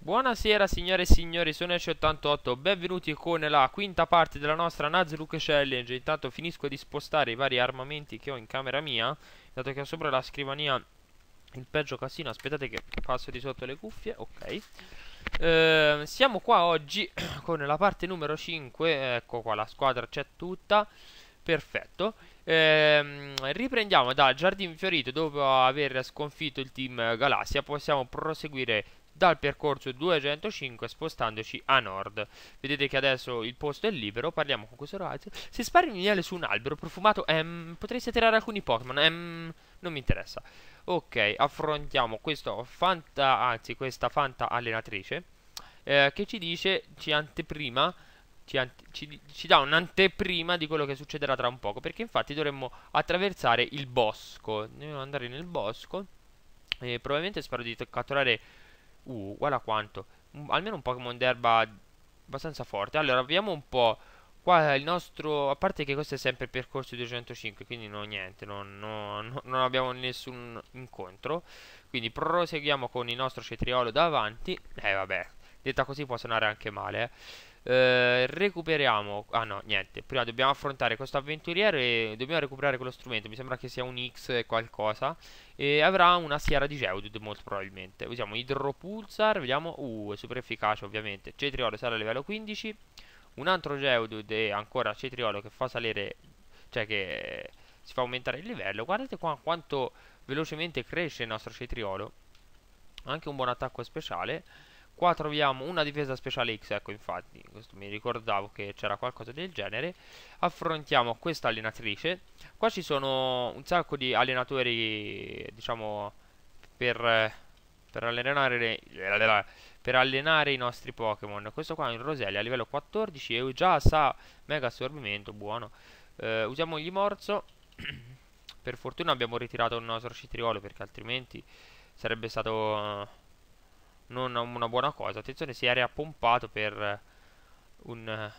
Buonasera signore e signori, sono Eci88, benvenuti con la quinta parte della nostra Nuzlocke Challenge Intanto finisco di spostare i vari armamenti che ho in camera mia Dato che ho sopra la scrivania il peggio casino, aspettate che passo di sotto le cuffie, ok eh, Siamo qua oggi con la parte numero 5, ecco qua la squadra c'è tutta Perfetto eh, Riprendiamo da Giardin Fiorito dopo aver sconfitto il team Galassia Possiamo proseguire dal percorso 205 spostandoci a nord. Vedete che adesso il posto è libero, parliamo con questo ragazzo. Se spari un miele su un albero profumato, ehm, potresti attirare alcuni Pokémon, ehm, non mi interessa. Ok, affrontiamo questo fanta, anzi questa fanta allenatrice, eh, che ci dice, ci anteprima... Ci, ci, ci, dà un'anteprima di quello che succederà tra un poco. Perché infatti dovremmo attraversare il bosco. Dobbiamo andare nel bosco. E probabilmente spero di catturare Uh, guarda quanto. almeno un Pokémon d'erba abbastanza forte. Allora, vediamo un po'. Qua il nostro... A parte che questo è sempre il percorso 205, quindi no, niente, non, no, non abbiamo nessun incontro. Quindi proseguiamo con il nostro cetriolo davanti. Eh, vabbè, detta così può suonare anche male, eh eh, recuperiamo ah no niente prima dobbiamo affrontare questo avventuriero e dobbiamo recuperare quello strumento mi sembra che sia un X qualcosa e avrà una sierra di Geodude molto probabilmente usiamo idropulsar vediamo uh è super efficace ovviamente cetriolo sarà a livello 15 un altro Geodude e ancora cetriolo che fa salire cioè che si fa aumentare il livello guardate qua quanto velocemente cresce il nostro cetriolo anche un buon attacco speciale Qua troviamo una difesa speciale X, ecco infatti, mi ricordavo che c'era qualcosa del genere. Affrontiamo questa allenatrice. Qua ci sono un sacco di allenatori, diciamo, per, per, allenare, per allenare, i nostri Pokémon. Questo qua è un Roselia a livello 14 e già sa mega assorbimento, buono. Eh, usiamo gli morso. per fortuna abbiamo ritirato il nostro citriolo perché altrimenti sarebbe stato non una buona cosa. Attenzione, si era pompato per eh, un, eh,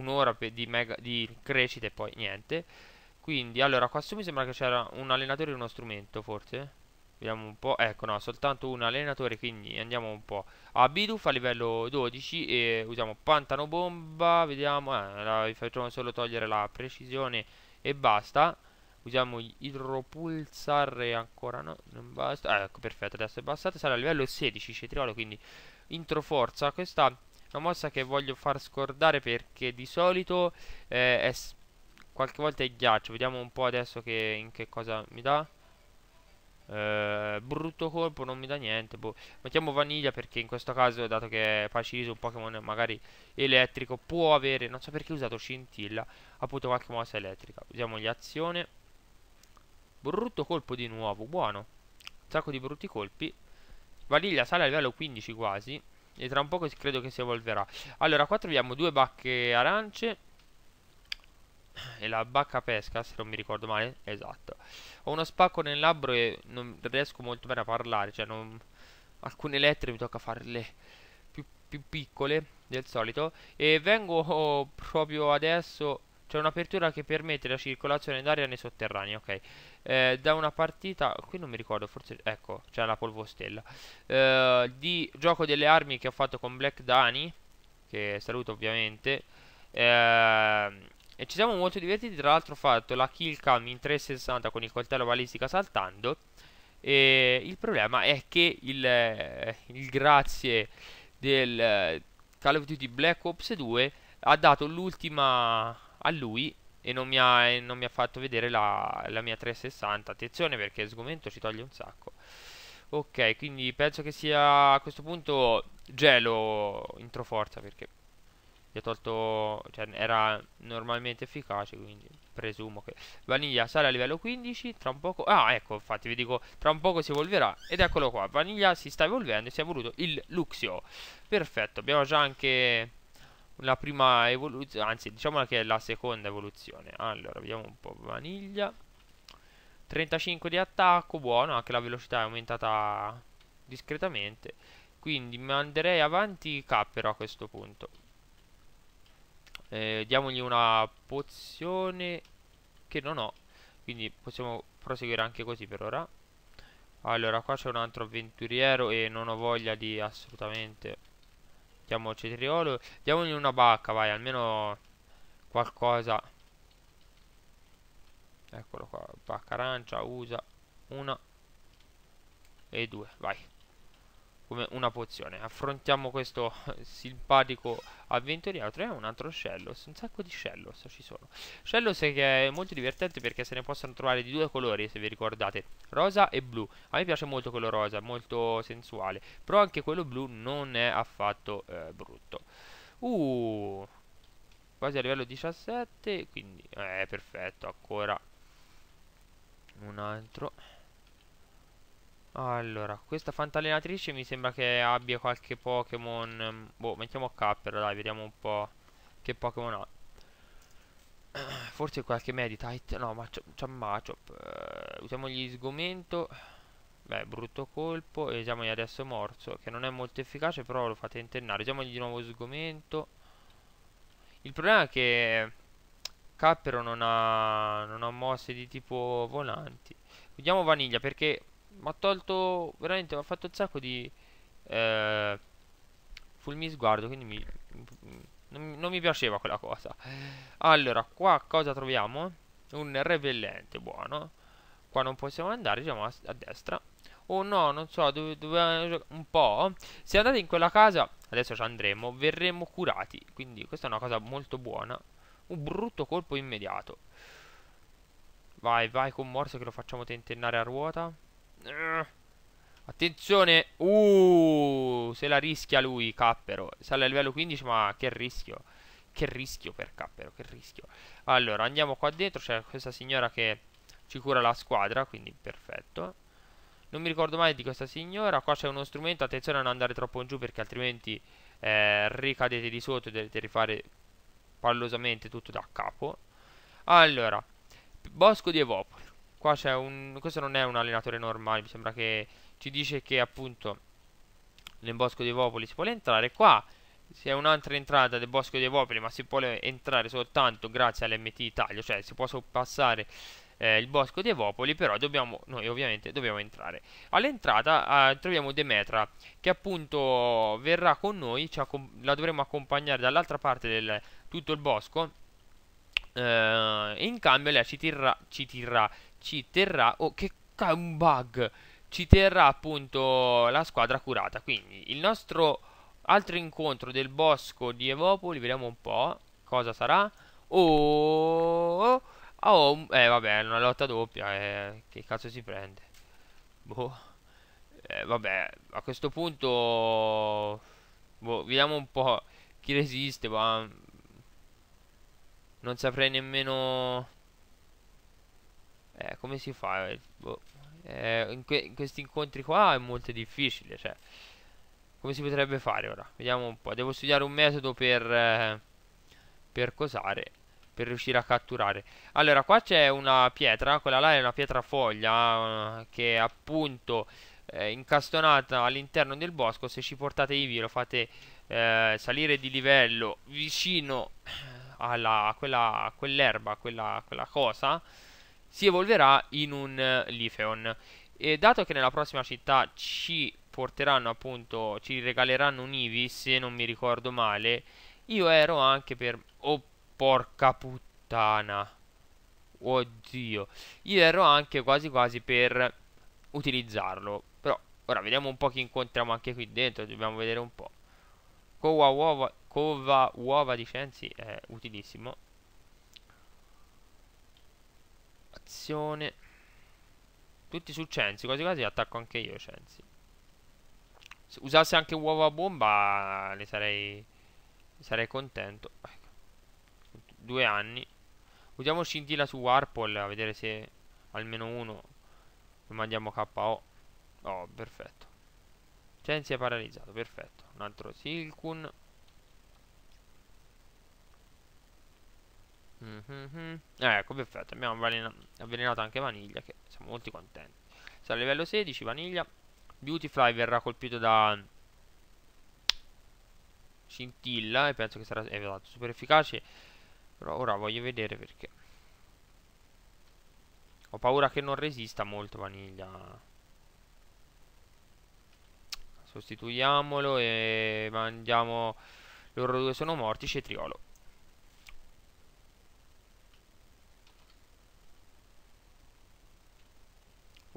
un'ora di, mega, di crescita e poi niente. Quindi, allora, qua su mi sembra che c'era un allenatore e uno strumento, forse. Vediamo un po'. Ecco, no, soltanto un allenatore, quindi andiamo un po'. A Bidoof a livello 12 e usiamo Pantano Bomba. Vediamo, eh, la, facciamo solo togliere la precisione e basta. Usiamo idropulsare ancora no, non basta. Ah, ecco, perfetto, adesso è bastato. Sarà a livello 16 cetriolo, quindi intro forza. Questa è una mossa che voglio far scordare perché di solito eh, è qualche volta è ghiaccio. Vediamo un po' adesso che, in che cosa mi dà. Eh, brutto colpo non mi dà niente boh. mettiamo vaniglia perché in questo caso dato che è pacifico un Pokémon magari elettrico può avere non so perché ho usato scintilla appunto qualche mossa elettrica usiamo gli azione Brutto colpo di nuovo, buono. Un sacco di brutti colpi. Vaniglia sale a livello 15 quasi. E tra un po' credo che si evolverà. Allora, qua troviamo due bacche arance. E la bacca pesca, se non mi ricordo male. Esatto. Ho uno spacco nel labbro e non riesco molto bene a parlare. Cioè, non... alcune lettere mi tocca farle più, più piccole del solito. E vengo oh, proprio adesso c'è un'apertura che permette la circolazione d'aria nei sotterranei, ok. Eh, da una partita, qui non mi ricordo, forse, ecco, c'è la polvostella. Eh, di gioco delle armi che ho fatto con Black Dani, che saluto ovviamente. Eh, e ci siamo molto divertiti, tra l'altro ho fatto la kill cam in 360 con il coltello balistica saltando. E il problema è che il, il grazie del Call of Duty Black Ops 2 ha dato l'ultima a lui e non mi ha, non mi ha fatto vedere la, la mia 360. Attenzione perché sgomento ci toglie un sacco. Ok, quindi penso che sia a questo punto gelo forza perché gli ho tolto, cioè era normalmente efficace, quindi presumo che Vaniglia sale a livello 15, tra un poco, ah ecco infatti vi dico, tra un poco si evolverà, ed eccolo qua, Vaniglia si sta evolvendo e si è voluto il Luxio, perfetto, abbiamo già anche la prima evoluzione, anzi diciamo che è la seconda evoluzione. Allora, vediamo un po' vaniglia. 35 di attacco, buono, anche la velocità è aumentata discretamente. Quindi manderei avanti K però a questo punto. Eh, diamogli una pozione che non ho, quindi possiamo proseguire anche così per ora. Allora, qua c'è un altro avventuriero e non ho voglia di assolutamente Mettiamo cetriolo. Diamogli una bacca, vai, almeno qualcosa. Eccolo qua, bacca arancia, usa una e due, vai come una pozione. Affrontiamo questo simpatico avventuriero. Troviamo un altro Shellos. Un sacco di Shellos ci sono. Shellos che è molto divertente perché se ne possono trovare di due colori, se vi ricordate. Rosa e blu. A me piace molto quello rosa, molto sensuale. Però anche quello blu non è affatto eh, brutto. Uh, quasi a livello 17. Quindi, eh, perfetto. Ancora un altro. Allora, questa fantallenatrice mi sembra che abbia qualche Pokémon... Mm, boh, mettiamo Capper, dai, vediamo un po' che Pokémon ha. Forse qualche Meditite, no, ma c'ha Machop. Uh, eh, usiamogli sgomento. Beh, brutto colpo. E usiamogli adesso Morso, che non è molto efficace, però lo fa tentennare. Usiamogli di nuovo sgomento. Il problema è che Cappero non ha, non ha mosse di tipo volanti. Vediamo Vaniglia, perché mi ha tolto veramente mi ha fatto un sacco di eh, fulmi sguardo quindi mi, non, non, mi piaceva quella cosa allora qua cosa troviamo un repellente buono qua non possiamo andare diciamo a, a destra oh no non so dove, dove un po' se andate in quella casa adesso ci andremo verremo curati quindi questa è una cosa molto buona un brutto colpo immediato vai vai con Morso che lo facciamo tentennare a ruota eh. Attenzione. Uh, se la rischia lui, Cappero. Sale a livello 15, ma che rischio. Che rischio per Cappero, che rischio. Allora, andiamo qua dentro. C'è questa signora che ci cura la squadra, quindi perfetto. Non mi ricordo mai di questa signora. Qua c'è uno strumento. Attenzione a non andare troppo in giù perché altrimenti eh, ricadete di sotto e dovete rifare pallosamente tutto da capo. Allora, Bosco di Evopoli. Qua c'è un... Questo non è un allenatore normale, mi sembra che ci dice che appunto nel bosco dei popoli si può entrare. Qua c'è un'altra entrata del bosco dei popoli, ma si può entrare soltanto grazie all'MT Italia, cioè si può sorpassare eh, il bosco dei popoli, però dobbiamo, noi ovviamente dobbiamo entrare. All'entrata eh, troviamo Demetra, che appunto verrà con noi, cioè, la dovremo accompagnare dall'altra parte del tutto il bosco, eh, in cambio lei ci tirrà, ci tirrà ci terrà... Oh, che cazzo, un bug! Ci terrà appunto la squadra curata. Quindi il nostro altro incontro del bosco di Evopoli, vediamo un po' cosa sarà. Oh, oh eh vabbè, una lotta doppia, eh, che cazzo si prende? Boh, eh, vabbè, a questo punto, boh, vediamo un po' chi resiste, ma non saprei nemmeno eh, come si fa? Eh, boh. Eh, in, que in, questi incontri qua è molto difficile, cioè. Come si potrebbe fare ora? Vediamo un po'. Devo studiare un metodo per... Eh, per cosare. Per riuscire a catturare. Allora, qua c'è una pietra. Quella là è una pietra foglia. Eh, che è appunto... Eh, incastonata all'interno del bosco. Se ci portate via lo fate salire di livello vicino alla, a quell'erba, quella, quella, quella cosa si evolverà in un eh, Lifeon. E dato che nella prossima città ci porteranno appunto, ci regaleranno un Eevee, se non mi ricordo male, io ero anche per... Oh, porca puttana. Oddio. Io ero anche quasi quasi per utilizzarlo. Però, ora vediamo un po' chi incontriamo anche qui dentro, dobbiamo vedere un po'. Cova uova, cova uova di Censi è utilissimo. Attenzione. Tutti su Censi, quasi quasi attacco anche io Censi. Se usasse anche uova bomba ne sarei, sarei contento. Due anni. Usiamo scintilla su Warpol a vedere se almeno uno lo mandiamo KO. Oh, perfetto. Censi è paralizzato, perfetto. Un altro Silkun. Mm -hmm. ecco, perfetto. Abbiamo avvelenato anche Vaniglia, che siamo molto contenti. Sarà a livello 16, Vaniglia. Beautyfly verrà colpito da Scintilla e penso che sarà eh, super efficace. Però ora voglio vedere perché. Ho paura che non resista molto Vaniglia. Sostituiamolo e mandiamo... Loro due sono morti, Cetriolo.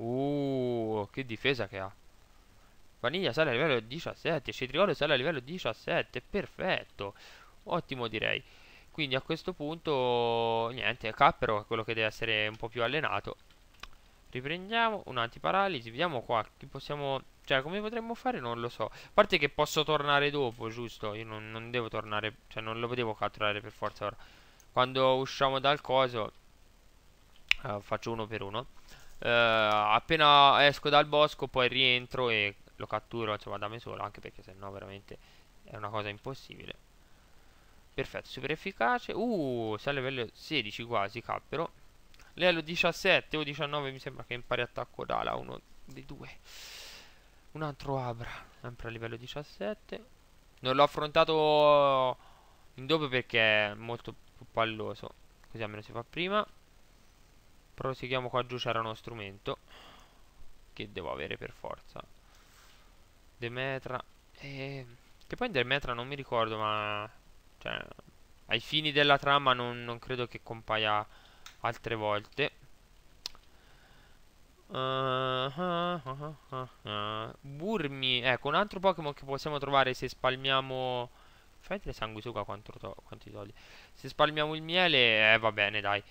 Uh, che difesa che ha. Vaniglia sale a livello 17, Cetriolo sale a livello 17, perfetto. Ottimo direi. Quindi a questo punto, niente, Cappero è quello che deve essere un po' più allenato. Riprendiamo un'antiparalisi, vediamo qua che possiamo... Cioè, come potremmo fare non lo so. A parte che posso tornare dopo, giusto? Io non, non devo tornare, cioè non lo devo catturare per forza ora. Quando usciamo dal coso, eh, faccio uno per uno eh, appena esco dal bosco poi rientro e lo catturo insomma cioè, da me solo anche perché se no veramente è una cosa impossibile perfetto super efficace uh sei a livello 16 quasi cappero livello 17 o 19 mi sembra che impari attacco d'ala uno dei due un altro Abra sempre a livello 17 non l'ho affrontato in doppio perché è molto più palloso così almeno si fa prima proseguiamo qua giù c'era uno strumento che devo avere per forza Demetra eh, che poi Demetra non mi ricordo ma cioè, ai fini della trama non, non credo che compaia altre volte uh, uh, uh, Burmi ecco un altro Pokémon che possiamo trovare se spalmiamo fai tre sanguisuga quanto to quanti soldi se spalmiamo il miele eh va bene dai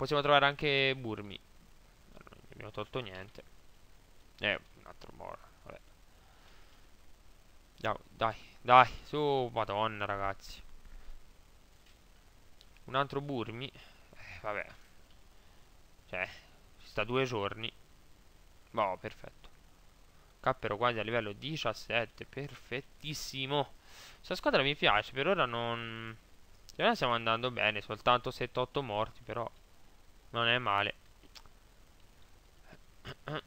Possiamo trovare anche Burmi. Non abbiamo tolto niente. Eh, un altro moro. Vabbè. Dai, dai, dai. Su, madonna, ragazzi. Un altro Burmi. Eh, vabbè. Cioè, ci sta due giorni. Boh, perfetto. Cappero quasi a livello 17. Perfettissimo. Questa squadra mi piace, per ora non... Noi stiamo andando bene, soltanto 7-8 morti, però non è male.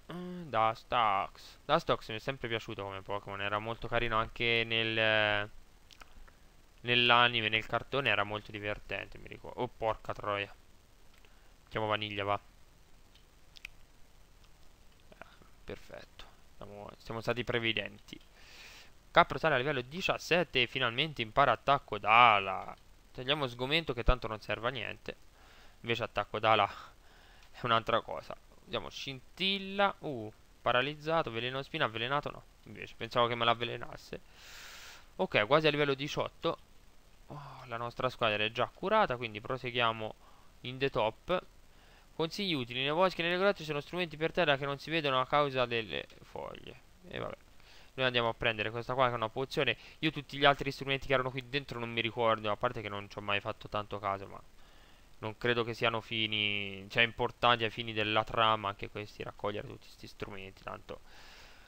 Dustox. Dustox mi è sempre piaciuto come Pokémon. Era molto carino anche nel... Nell'anime, nel cartone era molto divertente, mi ricordo. Oh, porca troia. Chiamo Vaniglia, va. Eh, perfetto. Siamo, siamo stati previdenti. Capro sale a livello 17 e finalmente impara attacco d'ala. Tagliamo sgomento che tanto non serve a niente. Invece attacco da là è un'altra cosa. Vediamo, scintilla. Uh, paralizzato, veleno spina, avvelenato no. Invece, pensavo che me l'avvelenasse. Ok, quasi a livello 18. Oh, la nostra squadra è già curata, quindi proseguiamo in the top. Consigli utili, nei boschi e nelle grotte sono strumenti per terra che non si vedono a causa delle foglie. E vabbè. Noi andiamo a prendere questa qua che è una pozione. Io tutti gli altri strumenti che erano qui dentro non mi ricordo, a parte che non ci ho mai fatto tanto caso, ma non credo che siano fini, cioè importanti ai fini della trama anche questi, raccogliere tutti questi strumenti, tanto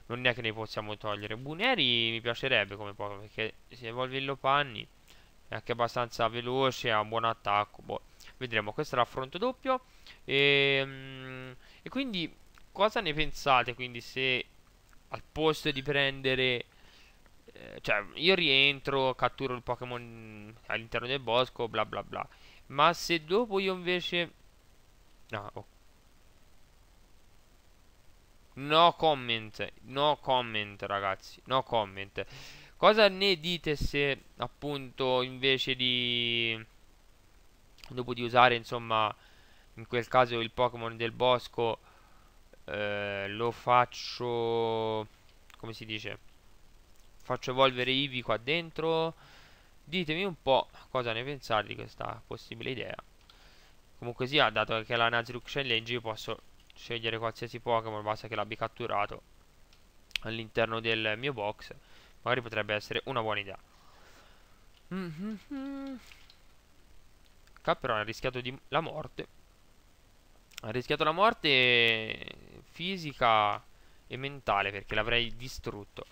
non è che ne possiamo togliere. Buneri mi piacerebbe come poco, perché si evolve il Lopanni, è anche abbastanza veloce, ha un buon attacco, boh. Vedremo, questo è l'affronto doppio, e, ehm, e quindi cosa ne pensate, quindi se al posto di prendere eh, cioè io rientro, catturo il Pokémon all'interno del bosco, bla bla bla ma se dopo io invece no ok No comment, no comment ragazzi, no comment. Cosa ne dite se appunto invece di dopo di usare insomma in quel caso il Pokémon del bosco eh, lo faccio come si dice? Faccio evolvere Eevee qua dentro Ditemi un po' cosa ne pensate di questa possibile idea. Comunque sia, dato che la Nazruk Challenge io posso scegliere qualsiasi Pokémon, basta che l'abbia catturato all'interno del mio box. Magari potrebbe essere una buona idea. Mm -hmm. Capron ha rischiato la morte. Ha rischiato la morte fisica e mentale perché l'avrei distrutto.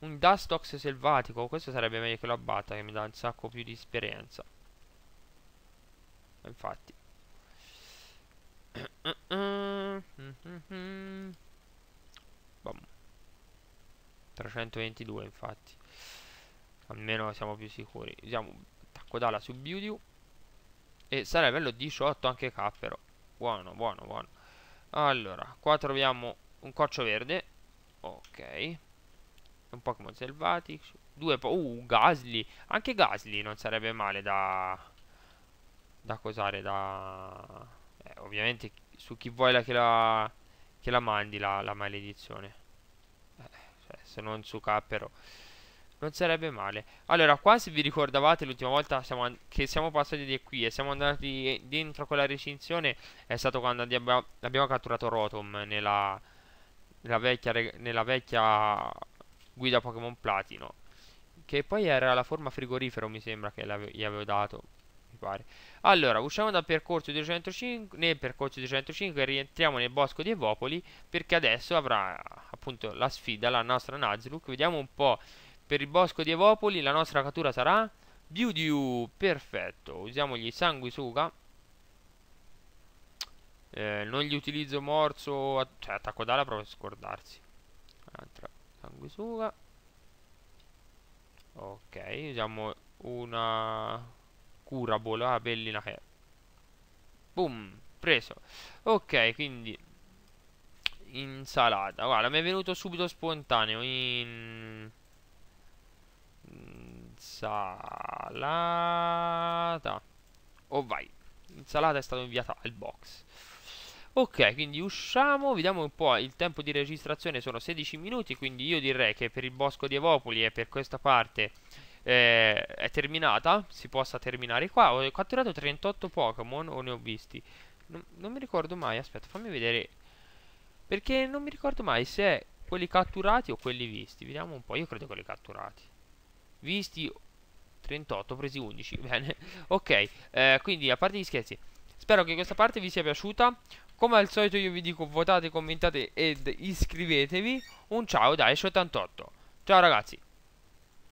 Un Dustox selvatico. Questo sarebbe meglio che lo abbatta, che mi dà un sacco più di esperienza. Infatti. Bam. 322 infatti. Almeno siamo più sicuri. Usiamo attacco d'ala su Beauty. E sarà livello 18 anche K Buono, buono, buono. Allora, qua troviamo un coccio verde. Ok un Pokémon selvatico. Due po Uh, Gasly. Anche Gasly non sarebbe male da... Da cosare, da... Eh, ovviamente su chi vuoi la, che, la, che la mandi la, la maledizione. Eh, cioè, se non su Cappero. Non sarebbe male. Allora, qua se vi ricordavate l'ultima volta siamo che siamo passati di qui e siamo andati dentro quella recinzione è stato quando abbiamo, abbiamo catturato Rotom nella, nella vecchia... Nella vecchia guida Pokémon Platino. Che poi era la forma frigorifero, mi sembra che gli avevo dato. Mi pare. Allora, usciamo dal percorso 205, nel percorso 205 e rientriamo nel bosco di Evopoli. Perché adesso avrà appunto la sfida la nostra Nuzlocke. Vediamo un po'. Per il bosco di Evopoli la nostra cattura sarà Beauty. Perfetto. Usiamo gli sanguisuga. Eh, non gli utilizzo morso. Cioè, attacco d'ala proprio a scordarsi misura ok usiamo una curable ah bellina che boom preso ok quindi insalata guarda mi è venuto subito spontaneo in insalata o oh vai insalata è stata inviata al box Ok, quindi usciamo, vediamo un po', il tempo di registrazione sono 16 minuti, quindi io direi che per il Bosco di Evopoli e per questa parte eh, è terminata, si possa terminare qua. Ho catturato 38 Pokémon o ne ho visti? Non, non mi ricordo mai, aspetta, fammi vedere. Perché non mi ricordo mai se è quelli catturati o quelli visti. Vediamo un po', io credo quelli catturati. Visti 38, presi 11, bene. Ok, eh, quindi a parte gli scherzi. Spero che questa parte vi sia piaciuta. Come al solito io vi dico votate, commentate ed iscrivetevi. Un ciao da 88 Ciao ragazzi.